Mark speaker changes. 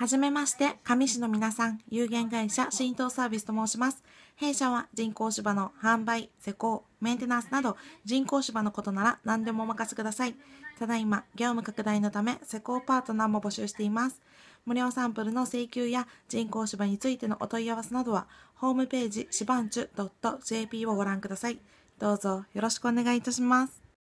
Speaker 1: はじめまして、上市の皆さん、有限会社浸透サービスと申します。弊社は人工芝の販売、施工、メンテナンスなど人工芝のことなら何でもお任せください。ただいま、業務拡大のため施工パートナーも募集しています。無料サンプルの請求や人工芝についてのお問い合わせなどは、ホームページ芝んちゅ .jp をご覧ください。どうぞよろしくお願いいたします。